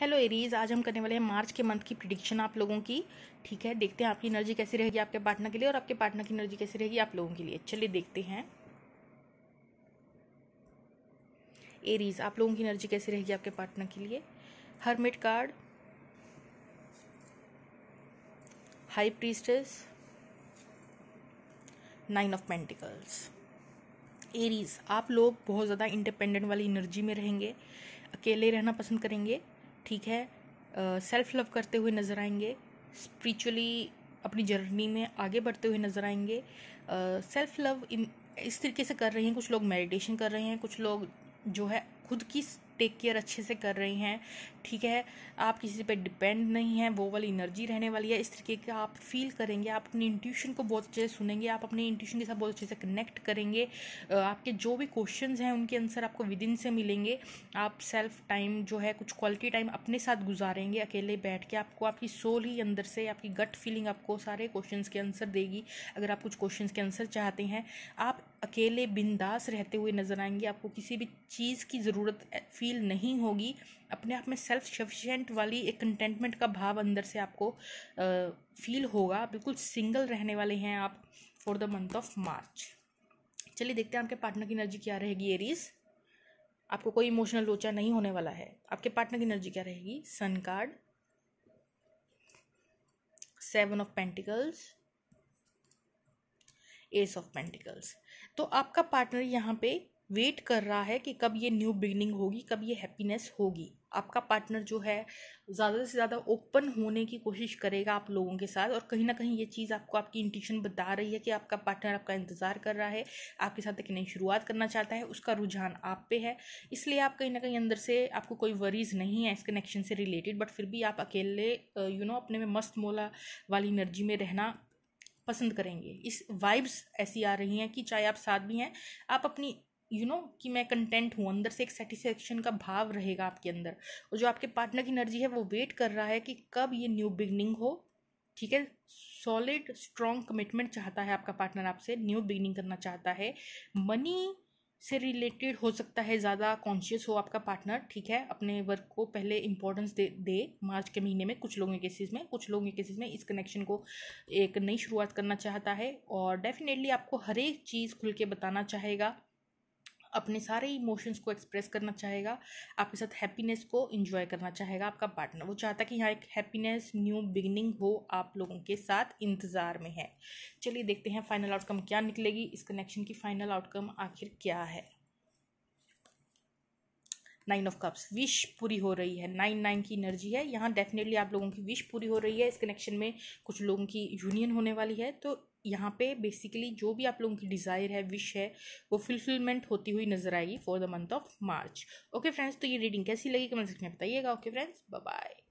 hello Aries आज हम करने वाले हैं मार्च के मंथ की प्रिडिक्शन आप लोगों की ठीक है देखते हैं आपकी एनर्जी कैसी रहेगी आपके पार्टनर के लिए और आपके पार्टनर की एनर्जी कैसी रहेगी आप लोगों के लिए चलिए देखते हैं एरीज आप लोगों की एनर्जी कैसी रहेगी आपके पार्टनर के लिए hermit card high priestess nine of pentacles Aries आप लोग बहुत ज़्यादा इंडिपेंडेंट वाली एनर्जी में रहेंगे अकेले रहना पसंद करेंगे ठीक है सेल्फ uh, लव करते हुए नज़र आएंगे स्पिरिचुअली अपनी जर्नी में आगे बढ़ते हुए नज़र आएंगे सेल्फ uh, लव इस तरीके से कर रहे हैं कुछ लोग मेडिटेशन कर रहे हैं कुछ लोग जो है खुद की टेक केयर अच्छे से कर रही हैं ठीक है आप किसी पे डिपेंड नहीं है वो वाली एनर्जी रहने वाली है इस तरीके का आप फील करेंगे आप अपनी इंट्यूशन को बहुत अच्छे से सुनेंगे आप अपने इंट्यूशन के साथ बहुत अच्छे से कनेक्ट करेंगे आपके जो भी क्वेश्चन हैं उनके आंसर आपको विद इन से मिलेंगे आप सेल्फ टाइम जो है कुछ क्वालिटी टाइम अपने साथ गुजारेंगे अकेले बैठ के आपको आपकी सोल ही अंदर से आपकी गट फीलिंग आपको सारे क्वेश्चन के आंसर देगी अगर आप कुछ क्वेश्चन के आंसर चाहते हैं आप अकेले बिंदास रहते हुए नज़र आएंगे आपको किसी भी चीज़ की ज़रूरत फील नहीं होगी अपने आप में सेल्फ सफिशेंट वाली एक कंटेंटमेंट का भाव अंदर से आपको फील होगा बिल्कुल सिंगल रहने वाले हैं आप for the month of March चलिए देखते हैं आपके पार्टनर की एनर्जी क्या रहेगी एरीज आपको कोई इमोशनल लोचा नहीं होने वाला है आपके पार्टनर की एनर्जी क्या रहेगी sun card seven of pentacles ace of pentacles तो आपका पार्टनर यहाँ पे वेट कर रहा है कि कब ये न्यू बिगनिंग होगी कब ये हैप्पीनेस होगी आपका पार्टनर जो है ज़्यादा से ज़्यादा ओपन होने की कोशिश करेगा आप लोगों के साथ और कहीं ना कहीं ये चीज़ आपको आपकी इंट्यूशन बता रही है कि आपका पार्टनर आपका इंतज़ार कर रहा है आपके साथ एक नई शुरुआत करना चाहता है उसका रुझान आप पे है इसलिए आप कहीं ना कहीं अंदर से आपको कोई वरीज नहीं है इस कनेक्शन से रिलेटेड बट फिर भी आप अकेले यू uh, नो अपने में मस्त मोला वाली एनर्जी में रहना पसंद करेंगे इस वाइब्स ऐसी आ रही हैं कि चाहे आप साथ भी हैं आप अपनी यू you नो know, कि मैं कंटेंट हूँ अंदर से एक सेटिस्फेक्शन का भाव रहेगा आपके अंदर और जो आपके पार्टनर की एनर्जी है वो वेट कर रहा है कि कब ये न्यू बिगनिंग हो ठीक है सॉलिड स्ट्रॉन्ग कमिटमेंट चाहता है आपका पार्टनर आपसे न्यू बिगनिंग करना चाहता है मनी से रिलेटेड हो सकता है ज़्यादा कॉन्शियस हो आपका पार्टनर ठीक है अपने वर्क को पहले इंपॉर्टेंस दे दे मार्च के महीने में कुछ लोगों के केसेस में कुछ लोगों के केसेस में इस कनेक्शन को एक नई शुरुआत करना चाहता है और डेफिनेटली आपको हर एक चीज़ खुल के बताना चाहेगा अपने सारे इमोशंस को एक्सप्रेस करना चाहेगा आपके साथ हैप्पीनेस को इन्जॉय करना चाहेगा आपका पार्टनर वो चाहता है कि यहाँ एक हैप्पीनेस न्यू बिगनिंग हो आप लोगों के साथ इंतज़ार में है चलिए देखते हैं फाइनल आउटकम क्या निकलेगी इस कनेक्शन की फाइनल आउटकम आखिर क्या है नाइन ऑफ कप्स विश पूरी हो रही है नाइन नाइन की एनर्जी है यहाँ डेफिनेटली आप लोगों की विश पूरी हो रही है इस कनेक्शन में कुछ लोगों की यूनियन होने वाली है तो यहाँ पे बेसिकली जो भी आप लोगों की डिज़ायर है विश है वो फुलफिलमेंट होती हुई नजर आएगी for the month of March okay friends तो ये रीडिंग कैसी लगी कमेंट सेक्शन में बताइएगा ओके फ्रेंड्स बाय